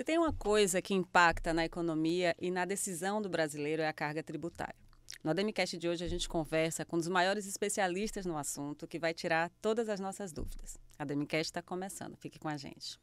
Se tem uma coisa que impacta na economia e na decisão do brasileiro é a carga tributária. No ADMCast de hoje a gente conversa com um dos maiores especialistas no assunto que vai tirar todas as nossas dúvidas. A ADMCast está começando, fique com a gente.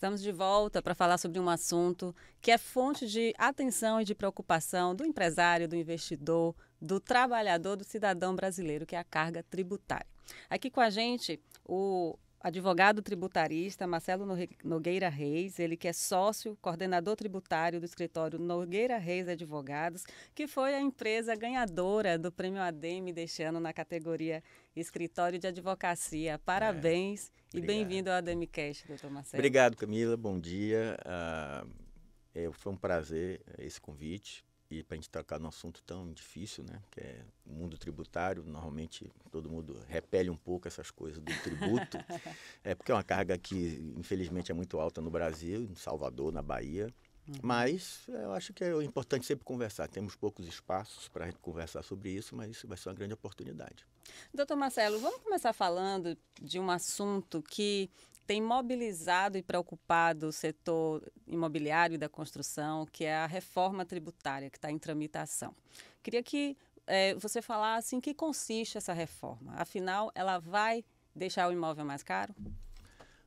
Estamos de volta para falar sobre um assunto que é fonte de atenção e de preocupação do empresário, do investidor, do trabalhador, do cidadão brasileiro, que é a carga tributária. Aqui com a gente, o advogado tributarista Marcelo Nogueira Reis, ele que é sócio, coordenador tributário do escritório Nogueira Reis Advogados, que foi a empresa ganhadora do prêmio ADEME deste ano na categoria Escritório de Advocacia. Parabéns é, e bem-vindo ao ADEME Cash, doutor Marcelo. Obrigado, Camila. Bom dia. Ah, é, foi um prazer eh, esse convite e para a gente tocar num assunto tão difícil, né? Que é o mundo tributário, normalmente todo mundo repele um pouco essas coisas do tributo. é porque é uma carga que, infelizmente, é muito alta no Brasil, em Salvador, na Bahia. Uhum. Mas eu acho que é importante sempre conversar. Temos poucos espaços para a gente conversar sobre isso, mas isso vai ser uma grande oportunidade. Doutor Marcelo, vamos começar falando de um assunto que tem mobilizado e preocupado o setor imobiliário e da construção, que é a reforma tributária que está em tramitação. Queria que é, você falasse em que consiste essa reforma. Afinal, ela vai deixar o imóvel mais caro?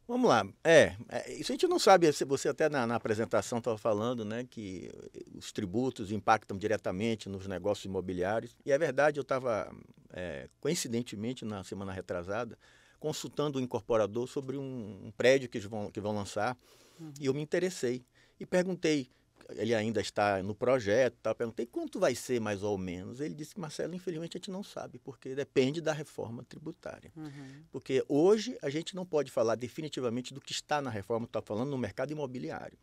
Vamos lá. É, é isso a gente não sabe. Você até na, na apresentação estava falando né, que os tributos impactam diretamente nos negócios imobiliários. E é verdade, eu estava, é, coincidentemente, na semana retrasada, consultando o incorporador sobre um, um prédio que vão, que vão lançar. Uhum. E eu me interessei. E perguntei, ele ainda está no projeto, tá? perguntei quanto vai ser mais ou menos. Ele disse, Marcelo, infelizmente a gente não sabe, porque depende da reforma tributária. Uhum. Porque hoje a gente não pode falar definitivamente do que está na reforma, está falando no mercado imobiliário.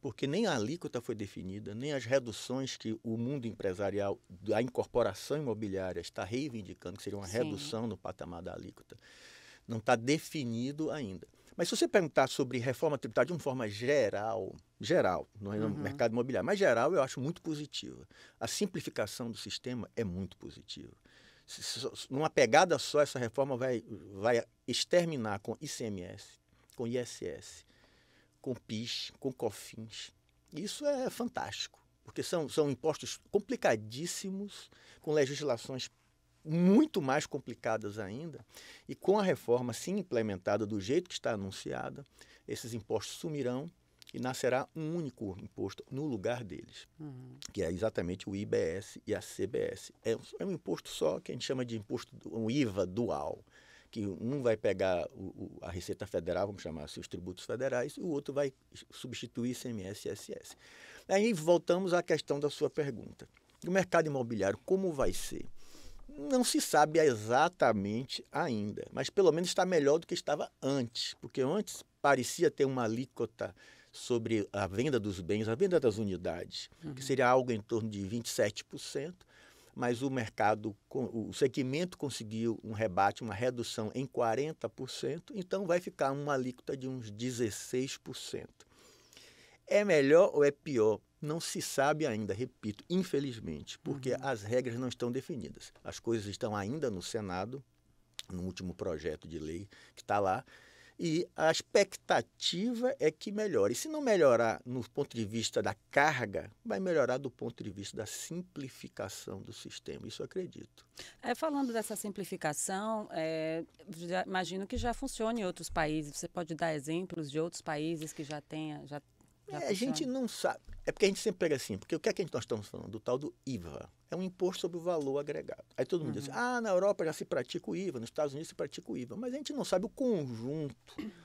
Porque nem a alíquota foi definida, nem as reduções que o mundo empresarial, a incorporação imobiliária está reivindicando, que seria uma Sim. redução no patamar da alíquota não está definido ainda. Mas se você perguntar sobre reforma tributária de uma forma geral, geral, não é no uhum. mercado imobiliário, mas geral eu acho muito positiva. A simplificação do sistema é muito positiva. Se, se, numa pegada só, essa reforma vai, vai exterminar com ICMS, com ISS, com PIS, com COFINS. Isso é fantástico, porque são, são impostos complicadíssimos, com legislações muito mais complicadas ainda. E com a reforma, sim, implementada do jeito que está anunciada, esses impostos sumirão e nascerá um único imposto no lugar deles, uhum. que é exatamente o IBS e a CBS. É, é, um imposto só que a gente chama de imposto, um IVA dual, que um vai pegar o, o, a Receita Federal, vamos chamar assim, os tributos federais, e o outro vai substituir ICMS e ISS. Aí voltamos à questão da sua pergunta. O mercado imobiliário, como vai ser? Não se sabe exatamente ainda, mas pelo menos está melhor do que estava antes, porque antes parecia ter uma alíquota sobre a venda dos bens, a venda das unidades, uhum. que seria algo em torno de 27%, mas o mercado, o segmento conseguiu um rebate, uma redução em 40%, então vai ficar uma alíquota de uns 16%. É melhor ou é pior não se sabe ainda, repito, infelizmente, porque uhum. as regras não estão definidas. As coisas estão ainda no Senado, no último projeto de lei que está lá, e a expectativa é que melhore. E se não melhorar no ponto de vista da carga, vai melhorar do ponto de vista da simplificação do sistema. Isso eu acredito. É, falando dessa simplificação, é, já, imagino que já funcione em outros países. Você pode dar exemplos de outros países que já tenha, já é, a tá gente não sabe. É porque a gente sempre pega assim, porque o que é que nós estamos falando? Do tal do IVA. É um imposto sobre o valor agregado. Aí todo mundo assim, uhum. diz, ah, na Europa já se pratica o IVA, nos Estados Unidos se pratica o IVA. Mas a gente não sabe o conjunto.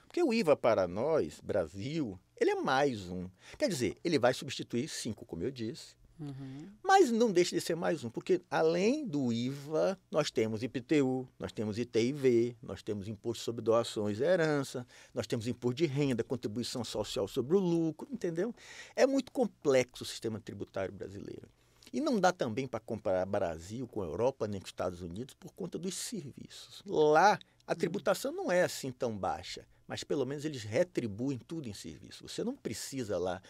Porque o IVA para nós, Brasil, ele é mais um. Quer dizer, ele vai substituir cinco, como eu disse. Uhum. Mas não deixa de ser mais um, porque além do IVA, nós temos IPTU, nós temos ITIV, nós temos imposto sobre doações e herança, nós temos imposto de renda, contribuição social sobre o lucro, entendeu? É muito complexo o sistema tributário brasileiro. E não dá também para comparar Brasil com a Europa nem com os Estados Unidos por conta dos serviços. Lá a uhum. tributação não é assim tão baixa mas pelo menos eles retribuem tudo em serviço. Você não precisa lá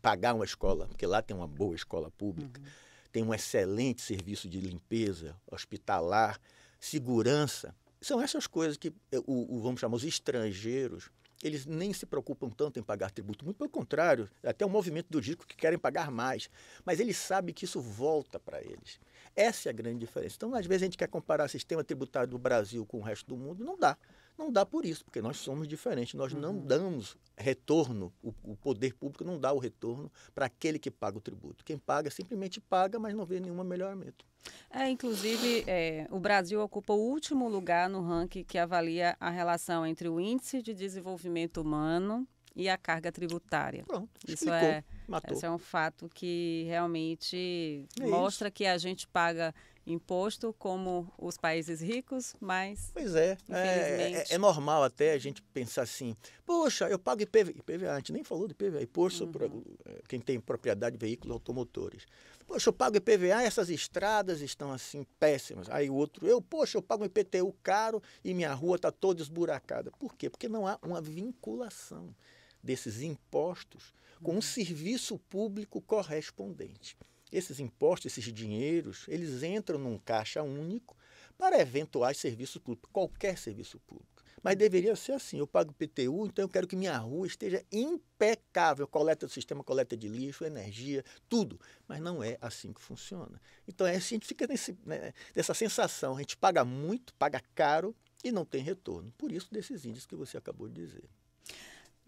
pagar uma escola, porque lá tem uma boa escola pública, uhum. tem um excelente serviço de limpeza, hospitalar, segurança. São essas coisas que eh, o, o vamos chamar os estrangeiros eles nem se preocupam tanto em pagar tributo, muito pelo contrário, é até o movimento do disco que querem pagar mais. Mas eles sabem que isso volta para eles. Essa é a grande diferença. Então, às vezes, a gente quer comparar o sistema tributário do Brasil com o resto do mundo, não dá. Não dá por isso, porque nós somos diferentes. Nós uhum. não damos retorno, o, o, poder público não dá o retorno para aquele que paga o tributo. Quem paga simplesmente paga, mas não vê nenhum melhoramento. É, inclusive, é, o Brasil ocupa o último lugar no ranking que avalia a relação entre o índice de desenvolvimento humano e a carga tributária. Pronto, isso é Matou. Esse é um fato que realmente é mostra isso. que a gente paga imposto como os países ricos, mas. Pois é, é, é, é, é normal até a gente pensar assim: poxa, eu pago IPV, IPVA, a gente nem falou de IPVA, é imposto uhum. para eh, quem tem propriedade de veículos automotores. Poxa, eu pago IPVA, ah, essas estradas estão assim péssimas. Aí o outro, eu, poxa, eu pago IPTU caro e minha rua está toda esburacada. Por quê? Porque não há uma vinculação desses impostos com um uhum. serviço público correspondente. Esses impostos, esses dinheiros, eles entram num caixa único para eventuais serviços públicos, qualquer serviço público. Mas uhum. deveria ser assim: eu pago PTU, então eu quero que minha rua esteja impecável coleta do sistema, coleta de lixo, energia, tudo. Mas não é assim que funciona. Então é, a gente fica nesse, né, nessa sensação: a gente paga muito, paga caro e não tem retorno. Por isso, desses índices que você acabou de dizer.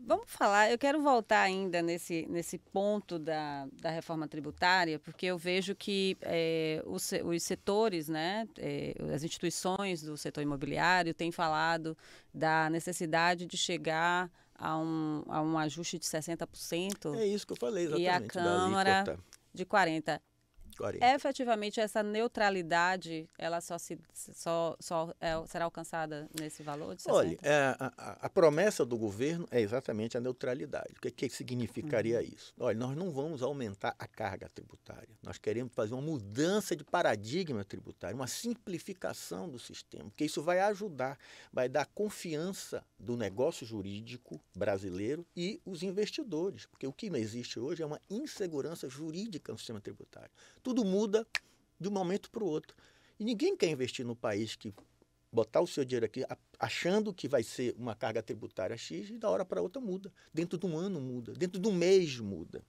Vamos falar, eu quero voltar ainda nesse, nesse ponto da, da reforma tributária, porque eu vejo que é, eh, os, os setores, né, é, as instituições do setor imobiliário têm falado da necessidade de chegar a um, a um ajuste de 60%. É isso que eu falei, exatamente. E a Câmara de 40%. 40. Efetivamente, essa neutralidade, ela só, se, só, só é, será alcançada nesse valor de 60? Olha, é, a, a, promessa do governo é exatamente a neutralidade. O que, que significaria uhum. isso? Olha, nós não vamos aumentar a carga tributária. Nós queremos fazer uma mudança de paradigma tributário, uma simplificação do sistema, porque isso vai ajudar, vai dar confiança do negócio jurídico brasileiro e os investidores, porque o que não existe hoje é uma insegurança jurídica no sistema tributário. Tudo muda de um momento para o outro. E ninguém quer investir no país que botar o seu dinheiro aqui achando que vai ser uma carga tributária X e da hora para outra muda. Dentro de um ano muda, dentro de um mês muda.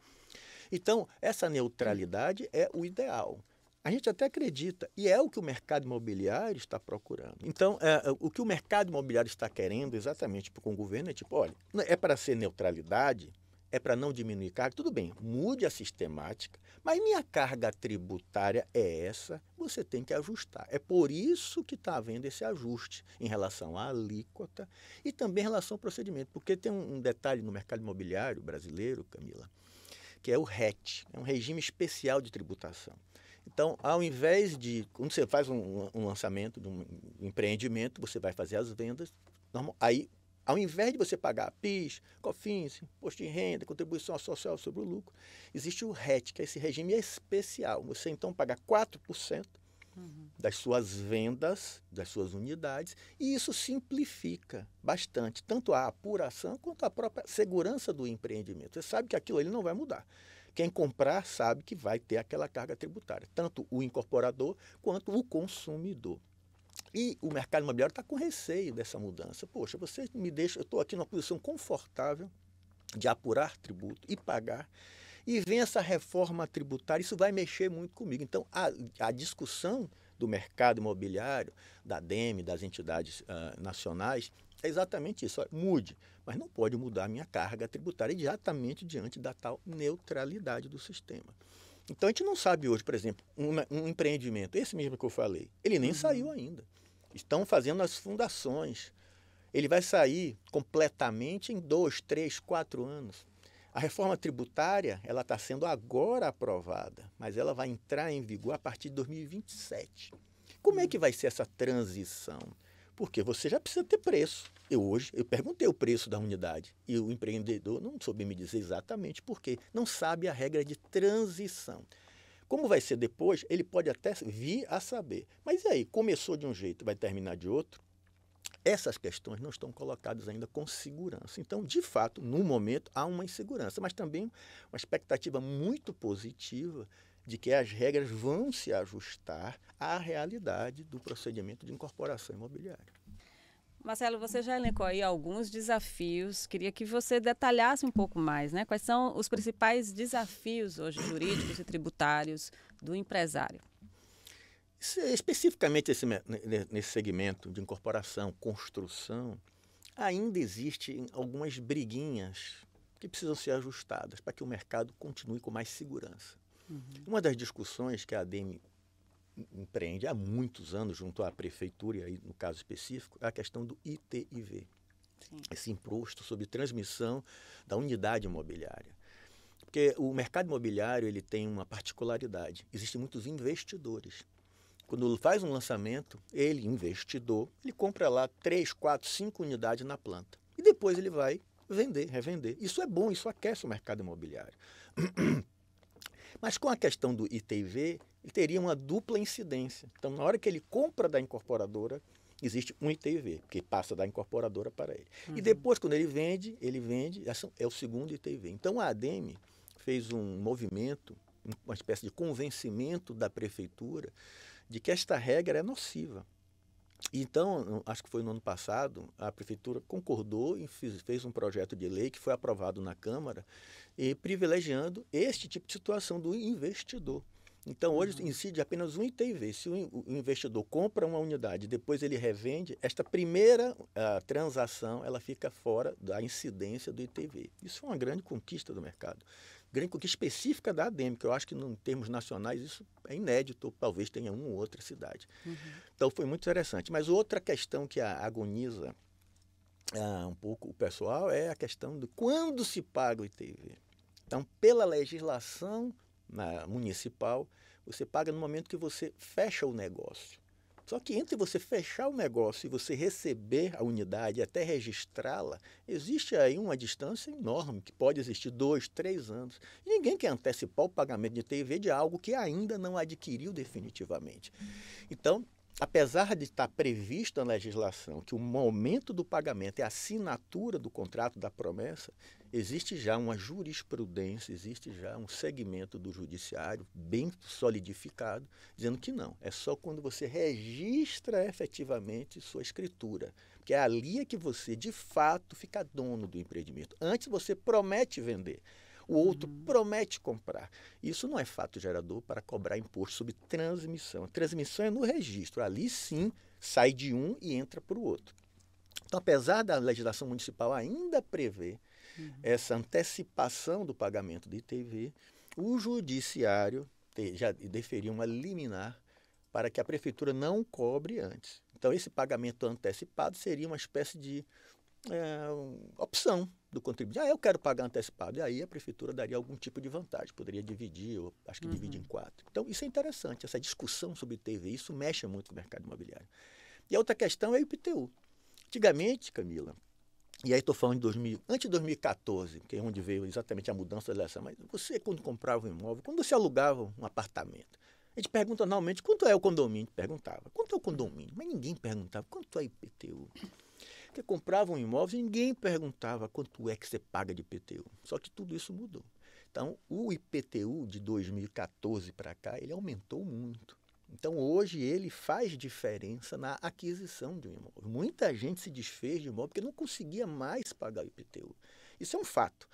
Então, essa neutralidade é o ideal. A gente até acredita, e é o que o mercado imobiliário está procurando. Então, é, é o que o mercado imobiliário está querendo exatamente com o governo é tipo: olha, é para ser neutralidade, é para não diminuir carga, tudo bem, mude a sistemática, mas minha carga tributária é essa, você tem que ajustar. É por isso que está havendo esse ajuste em relação à alíquota e também em relação ao procedimento, porque tem um, detalhe no mercado imobiliário brasileiro, Camila, que é o RET, é um regime especial de tributação. Então, ao invés de. Quando você faz um, um lançamento de um empreendimento, você vai fazer as vendas, aí ao invés de você pagar PIS, COFINS, imposto de renda, contribuição social sobre o lucro, existe o RET, que é esse regime especial. Você então paga 4% uhum. das suas vendas, das suas unidades, e isso simplifica bastante tanto a apuração quanto a própria segurança do empreendimento. Você sabe que aquilo ele não vai mudar. Quem comprar sabe que vai ter aquela carga tributária, tanto o incorporador quanto o consumidor. E o mercado imobiliário está com receio dessa mudança. Poxa, você me deixa, eu estou aqui numa posição confortável de apurar tributo e pagar. E vem essa reforma tributária, isso vai mexer muito comigo. Então, a, a discussão do mercado imobiliário, da DEME, das entidades uh, nacionais, é exatamente isso. Olha, mude, mas não pode mudar a minha carga tributária exatamente diante da tal neutralidade do sistema. Então, a gente não sabe hoje, por exemplo, um, um empreendimento, esse mesmo que eu falei, ele nem uhum. saiu ainda. Estão fazendo as fundações. Ele vai sair completamente em dois, três, quatro anos. A reforma tributária ela está sendo agora aprovada, mas ela vai entrar em vigor a partir de 2027. Como é que vai ser essa transição? Porque você já precisa ter preço. Eu hoje eu perguntei o preço da unidade e o empreendedor não soube me dizer exatamente porque não sabe a regra de transição. Como vai ser depois, ele pode até vir a saber. Mas e aí, começou de um jeito, vai terminar de outro? Essas questões não estão colocadas ainda com segurança. Então, de fato, no momento há uma insegurança, mas também uma expectativa muito positiva de que as regras vão se ajustar à realidade do procedimento de incorporação imobiliária. Marcelo, você já elencou aí alguns desafios. Queria que você detalhasse um pouco mais, né? Quais são os principais desafios hoje jurídicos e tributários do empresário? Especificamente esse, nesse segmento de incorporação, construção, ainda existem algumas briguinhas que precisam ser ajustadas para que o mercado continue com mais segurança. Uhum. Uma das discussões que a ADM empreende há muitos anos junto à prefeitura, e aí no caso específico, a questão do ITIV. Sim. Esse imposto sobre transmissão da unidade imobiliária. Porque o mercado imobiliário ele tem uma particularidade. Existem muitos investidores. Quando faz um lançamento, ele, investidor, ele compra lá três quatro cinco unidades na planta. E depois ele vai vender, revender. Isso é bom, isso aquece o mercado imobiliário. Mas com a questão do ITV, ele teria uma dupla incidência. Então, na hora que ele compra da incorporadora, existe um ITV, que passa da incorporadora para ele. Uhum. E depois, quando ele vende, ele vende, é, é o segundo ITV. Então, a ADEME fez um movimento, uma espécie de convencimento da prefeitura de que esta regra é nociva. Então, acho que foi no ano passado, a prefeitura concordou e fez, fez um projeto de lei que foi aprovado na Câmara, e privilegiando este tipo de situação do investidor. Então, hoje uhum. incide apenas um ITV. Se o investidor compra uma unidade depois ele revende, esta primeira ah, transação ela fica fora da incidência do ITV. Isso é uma grande conquista do mercado. Grande conquista específica da ADEM, que eu acho que, em termos nacionais, isso é inédito, talvez tenha uma ou outra cidade. Uhum. Então, foi muito interessante. Mas outra questão que agoniza ah, um pouco o pessoal é a questão de quando se paga o ITV. Então, pela legislação na municipal, você paga no momento que você fecha o negócio. Só que entre você fechar o negócio e você receber a unidade, até registrá-la, existe aí uma distância enorme, que pode existir dois, três anos. E ninguém quer antecipar o pagamento de TV de algo que ainda não adquiriu definitivamente. Então, apesar de estar previsto na legislação que o momento do pagamento é a assinatura do contrato da promessa, existe já uma jurisprudência, existe já um segmento do judiciário bem solidificado, dizendo que não, é só quando você registra efetivamente sua escritura, que é ali é que você de fato fica dono do empreendimento. Antes você promete vender, o outro uhum. promete comprar. Isso não é fato gerador para cobrar imposto sobre transmissão. A transmissão é no registro, ali sim sai de um e entra para o outro. Então, apesar da legislação municipal ainda prever uhum. essa antecipação do pagamento de ITV, o judiciário já deferiu uma liminar para que a prefeitura não cobre antes. Então, esse pagamento antecipado seria uma espécie de é, opção do contribuinte, ah, eu quero pagar antecipado. E aí a prefeitura daria algum tipo de vantagem, poderia dividir, ou acho que uhum. divide em quatro. Então, isso é interessante, essa discussão sobre TV, isso mexe muito com o mercado imobiliário. E a outra questão é o IPTU. Antigamente, Camila, e aí estou falando de 2000, antes de 2014, que é onde veio exatamente a mudança da eleição, mas você quando comprava um imóvel, quando você alugava um apartamento, a gente pergunta normalmente quanto é o condomínio, perguntava, quanto é o condomínio, mas ninguém perguntava quanto é IPTU. Porque compravam imóveis e ninguém perguntava quanto é que você paga de IPTU. Só que tudo isso mudou. Então, o IPTU de 2014 para cá, ele aumentou muito. Então, hoje, ele faz diferença na aquisição de um imóvel. Muita gente se desfez de imóvel porque não conseguia mais pagar o IPTU. Isso é um fato.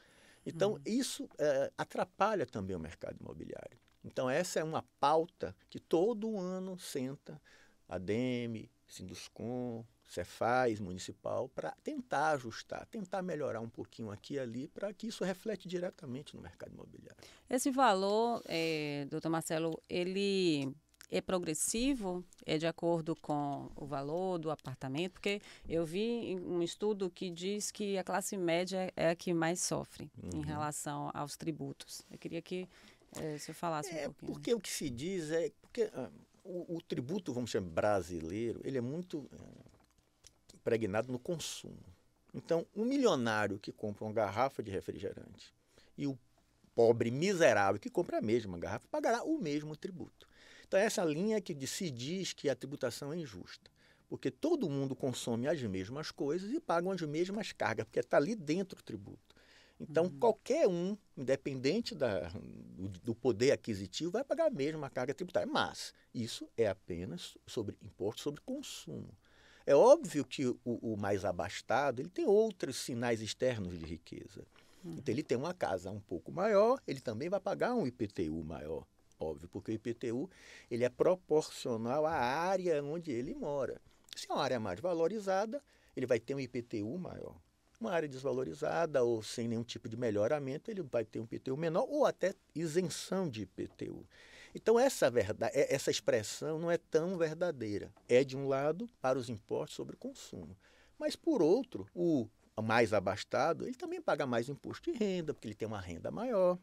Então, uhum. isso é, atrapalha também o mercado imobiliário. Então, essa é uma pauta que todo ano senta a DEME, Sinduscom, Cefaz, municipal, para tentar ajustar, tentar melhorar um pouquinho aqui e ali, para que isso reflete diretamente no mercado imobiliário. Esse valor, é, doutor Marcelo, ele é progressivo, é de acordo com o valor do apartamento, porque eu vi um estudo que diz que a classe média é a que mais sofre uhum. em relação aos tributos. Eu queria que é, se falasse é, um pouquinho. Porque né? o que se diz é porque ah, o, o, tributo, vamos chamar brasileiro, ele é muito eh, impregnado no consumo. Então, o um milionário que compra uma garrafa de refrigerante e o pobre miserável que compra a mesma garrafa pagará o mesmo tributo. Então, é essa linha que se diz que a tributação é injusta, porque todo mundo consome as mesmas coisas e paga as mesmas cargas, porque está ali dentro o tributo. Então, uhum. qualquer um, independente da, do, do poder aquisitivo, vai pagar a mesma carga tributária. Mas isso é apenas sobre imposto sobre consumo. É óbvio que o, o mais abastado ele tem outros sinais externos de riqueza. Uhum. Então, ele tem uma casa um pouco maior, ele também vai pagar um IPTU maior, óbvio, porque o IPTU ele é proporcional à área onde ele mora. Se é uma área mais valorizada, ele vai ter um IPTU maior. Uma área desvalorizada ou sem nenhum tipo de melhoramento, ele vai ter um IPTU menor ou até isenção de IPTU. Então, essa, verdade, é, essa expressão não é tão verdadeira. É, de um lado, para os impostos sobre o consumo. Mas, por outro, o mais abastado, ele também paga mais imposto de renda, porque ele tem uma renda maior.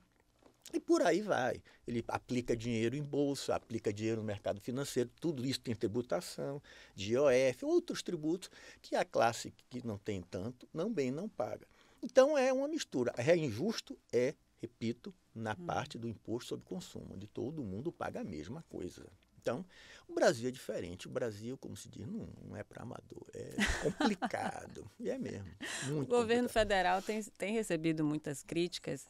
E por aí vai. Ele aplica dinheiro em bolsa, aplica dinheiro no mercado financeiro, tudo isso tem tributação, de IOF, outros tributos que a classe que não tem tanto, não bem não paga. Então é uma mistura. É injusto? É, repito, na hum. parte do imposto sobre consumo, onde todo mundo paga a mesma coisa. Então, o Brasil é diferente. O Brasil, como se diz, não, não é para amador. É complicado. e é mesmo. o governo complicado. federal tem, tem recebido muitas críticas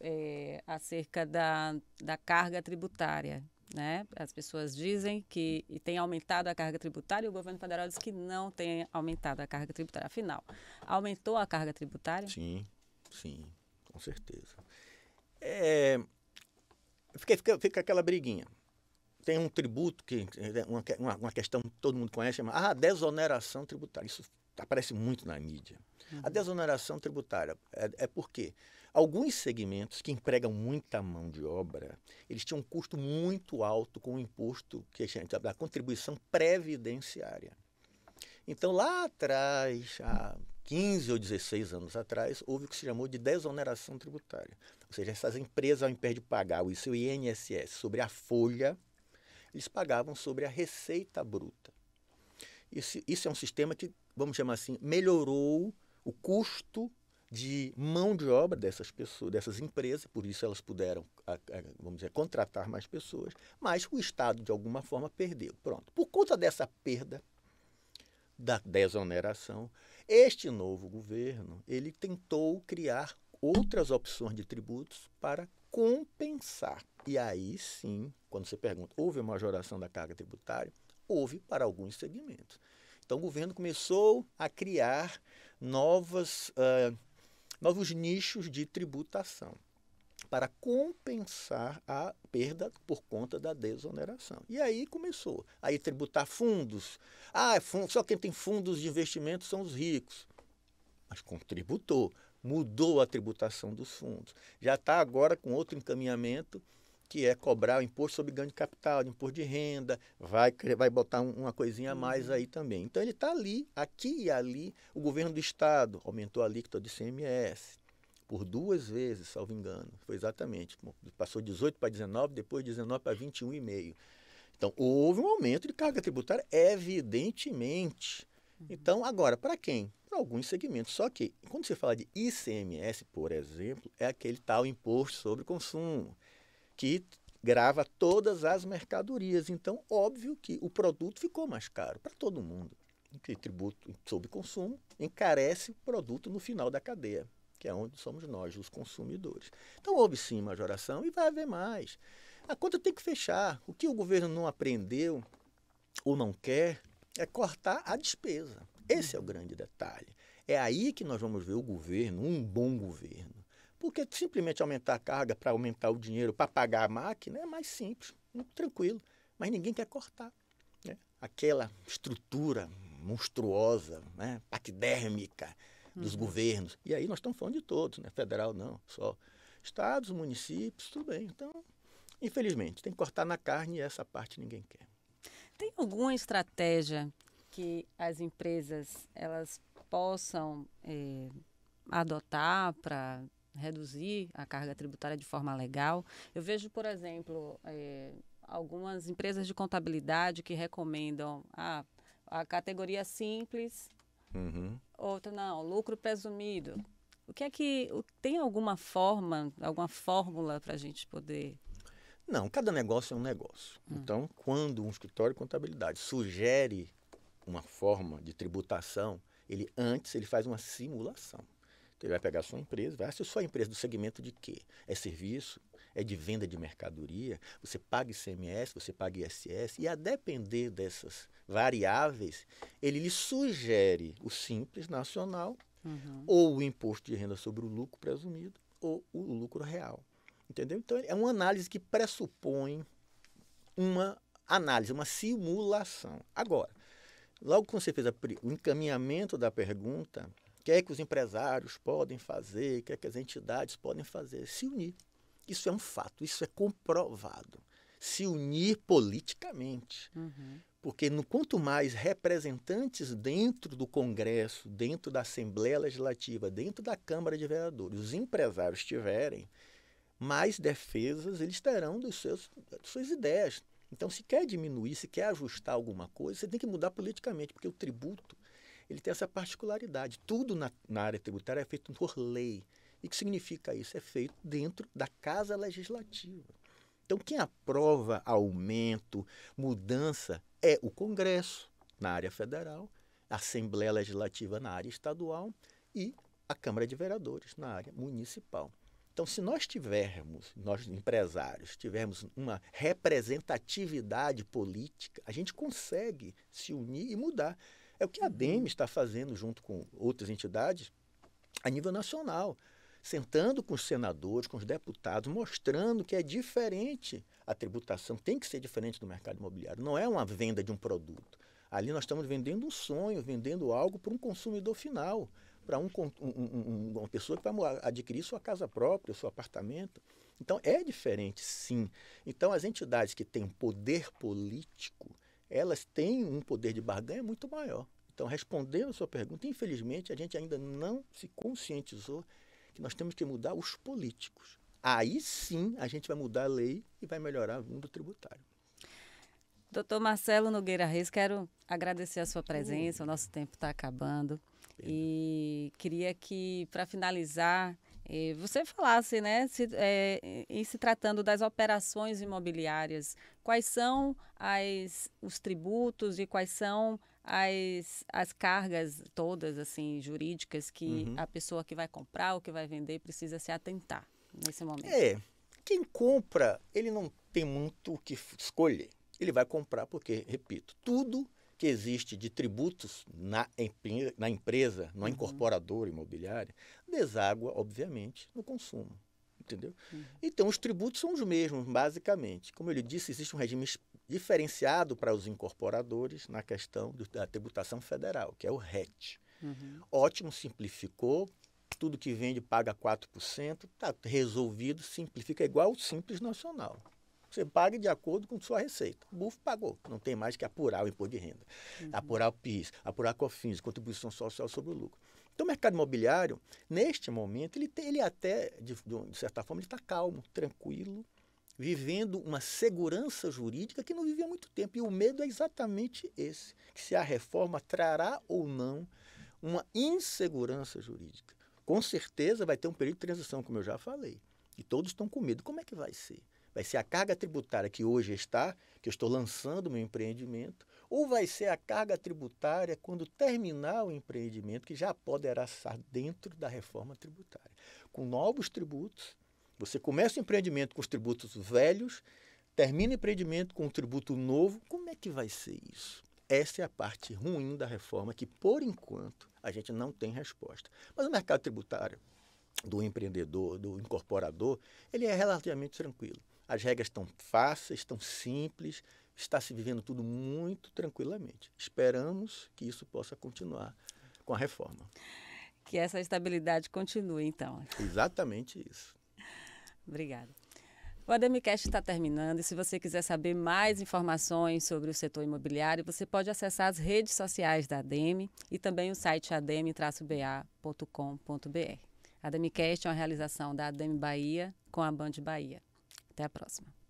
é, acerca da, da carga tributária. Né? As pessoas dizem que tem aumentado a carga tributária e o governo federal diz que não tem aumentado a carga tributária. Afinal, aumentou a carga tributária? Sim, sim, com certeza. É, fica, fica, fica aquela briguinha. Tem um tributo, é, que uma, uma questão que todo mundo conhece, chama ah, desoneração tributária. Isso aparece muito na mídia. Uhum. A desoneração tributária é, é porque alguns segmentos que empregam muita mão de obra, eles tinham um custo muito alto com o imposto que a gente da contribuição previdenciária. Então, lá atrás, há 15 ou 16 anos atrás, houve o que se chamou de desoneração tributária. Ou seja, essas empresas, ao invés de pagar o seu INSS sobre a folha, eles pagavam sobre a receita bruta. Isso, isso é um sistema que, vamos chamar assim, melhorou o custo de mão de obra dessas pessoas, dessas empresas, por isso elas puderam, vamos dizer, contratar mais pessoas, mas o Estado, de alguma forma, perdeu. Pronto. Por conta dessa perda da desoneração, este novo governo, ele tentou criar outras opções de tributos para compensar. E aí sim, quando você pergunta, houve uma majoração da carga tributária? Houve para alguns segmentos. Então o governo começou a criar novas, uh, novos nichos de tributação para compensar a perda por conta da desoneração. E aí começou. Aí tributar fundos. Ah, é só quem tem fundos de investimento são os ricos. Mas contributou, mudou a tributação dos fundos. Já está agora com outro encaminhamento que é cobrar o imposto sobre ganho de capital, imposto de renda, vai, vai botar uma coisinha a mais uhum. aí também. Então ele está ali, aqui e ali, o governo do estado aumentou a alíquota de CMS, por duas vezes, salvo engano. Foi exatamente. Passou 18 para 19, depois 19 para 21,5. Então, houve um aumento de carga tributária, evidentemente. Uhum. Então, agora, para quem? Para alguns segmentos. Só que, quando você fala de ICMS, por exemplo, é aquele tal imposto sobre consumo, que grava todas as mercadorias. Então, óbvio que o produto ficou mais caro para todo mundo. Que tributo sobre consumo encarece o produto no final da cadeia que é onde somos nós, os consumidores. Então houve sim majoração e vai haver mais. A conta tem que fechar. O que o governo não aprendeu ou não quer é cortar a despesa. Esse é o grande detalhe. É aí que nós vamos ver o governo, um bom governo. Porque simplesmente aumentar a carga para aumentar o dinheiro, para pagar a máquina, é mais simples, muito tranquilo. Mas ninguém quer cortar. Né? Aquela estrutura monstruosa, né? paquidérmica, dos uhum. governos. E aí nós estamos falando de todos, né? Federal não, só estados, municípios, tudo bem. Então, infelizmente, tem que cortar na carne e essa parte ninguém quer. Tem alguma estratégia que as empresas elas possam eh, adotar para reduzir a carga tributária de forma legal? Eu vejo, por exemplo, eh, algumas empresas de contabilidade que recomendam a ah, a categoria simples Uhum. Outro não, lucro presumido. O que é que tem alguma forma, alguma fórmula para a gente poder? Não, cada negócio é um negócio. Hum. Então, quando um escritório de contabilidade sugere uma forma de tributação, ele antes ele faz uma simulação. Então, ele vai pegar a sua empresa, vai, ah, se sua empresa do segmento de quê? É serviço, é de venda de mercadoria, você paga ICMS, você paga ISS, e a depender dessas variáveis, ele lhe sugere o Simples Nacional, uhum. ou o Imposto de Renda sobre o Lucro Presumido, ou o lucro real. Entendeu? Então, é uma análise que pressupõe uma análise, uma simulação. Agora, logo quando você fez a, o encaminhamento da pergunta, o que é que os empresários podem fazer, o que é que as entidades podem fazer? Se unir. Isso é um fato, isso é comprovado. Se unir politicamente. Uhum. Porque no, quanto mais representantes dentro do Congresso, dentro da Assembleia Legislativa, dentro da Câmara de Vereadores, os empresários tiverem, mais defesas eles terão dos seus, das suas ideias. Então, se quer diminuir, se quer ajustar alguma coisa, você tem que mudar politicamente, porque o tributo ele tem essa particularidade. Tudo na, na área tributária é feito por lei. E que significa isso? É feito dentro da Casa Legislativa. Então, quem aprova aumento, mudança, é o Congresso, na área federal, a Assembleia Legislativa, na área estadual, e a Câmara de Vereadores, na área municipal. Então, se nós tivermos, nós empresários, tivermos uma representatividade política, a gente consegue se unir e mudar. É o que a DEME uhum. está fazendo junto com outras entidades a nível nacional sentando com os senadores, com os deputados, mostrando que é diferente. A tributação tem que ser diferente do mercado imobiliário. Não é uma venda de um produto. Ali nós estamos vendendo um sonho, vendendo algo para um consumidor final, para um, um, uma pessoa que vai adquirir sua casa própria, seu apartamento. Então é diferente, sim. Então as entidades que têm poder político, elas têm um poder de barganha muito maior. Então, respondendo a sua pergunta, infelizmente a gente ainda não se conscientizou que nós temos que mudar os políticos. Aí sim a gente vai mudar a lei e vai melhorar o mundo tributário. Doutor Marcelo Nogueira Reis, quero agradecer a sua presença, o nosso tempo está acabando. E queria que, para finalizar, eh, você falasse, né, se, é, em se tratando das operações imobiliárias, quais são as, os tributos e quais são as, as cargas todas assim jurídicas que uhum. a pessoa que vai comprar ou que vai vender precisa se atentar nesse momento. É, quem compra, ele não tem muito o que escolher. Ele vai comprar porque, repito, tudo que existe de tributos na, na empresa, na uhum. incorporadora imobiliária, deságua, obviamente, no consumo. Entendeu? Uhum. Então, os tributos são os mesmos, basicamente. Como eu disse, existe um regime diferenciado para os incorporadores na questão da tributação federal, que é o RET. Uhum. Ótimo, simplificou, tudo que vende paga 4%, está resolvido, simplifica, é igual o Simples Nacional. Você paga de acordo com sua receita. O BUF pagou, não tem mais que apurar o imposto de renda, uhum. apurar o PIS, apurar COFINS, contribuição social sobre o lucro. Então, o mercado imobiliário, neste momento, ele, tem, ele até, de, de certa forma, ele está calmo, tranquilo, vivendo uma segurança jurídica que não vivia há muito tempo. E o medo é exatamente esse: que se a reforma trará ou não uma insegurança jurídica. Com certeza vai ter um período de transição, como eu já falei. E todos estão com medo. Como é que vai ser? Vai ser a carga tributária que hoje está, que eu estou lançando meu empreendimento, ou vai ser a carga tributária quando terminar o empreendimento, que já poderá estar dentro da reforma tributária, com novos tributos você começa o empreendimento com os tributos velhos, termina o empreendimento com um tributo novo. Como é que vai ser isso? Essa é a parte ruim da reforma que, por enquanto, a gente não tem resposta. Mas o mercado tributário do empreendedor, do incorporador, ele é relativamente tranquilo. As regras estão fáceis, estão simples, está se vivendo tudo muito tranquilamente. Esperamos que isso possa continuar com a reforma. Que essa estabilidade continue, então. Exatamente isso. Obrigada. O ADMCast está terminando e se você quiser saber mais informações sobre o setor imobiliário, você pode acessar as redes sociais da ADEME e também o site adem-ba.com.br. A ADMCast é uma realização da ADEME Bahia com a Band Bahia. Até a próxima.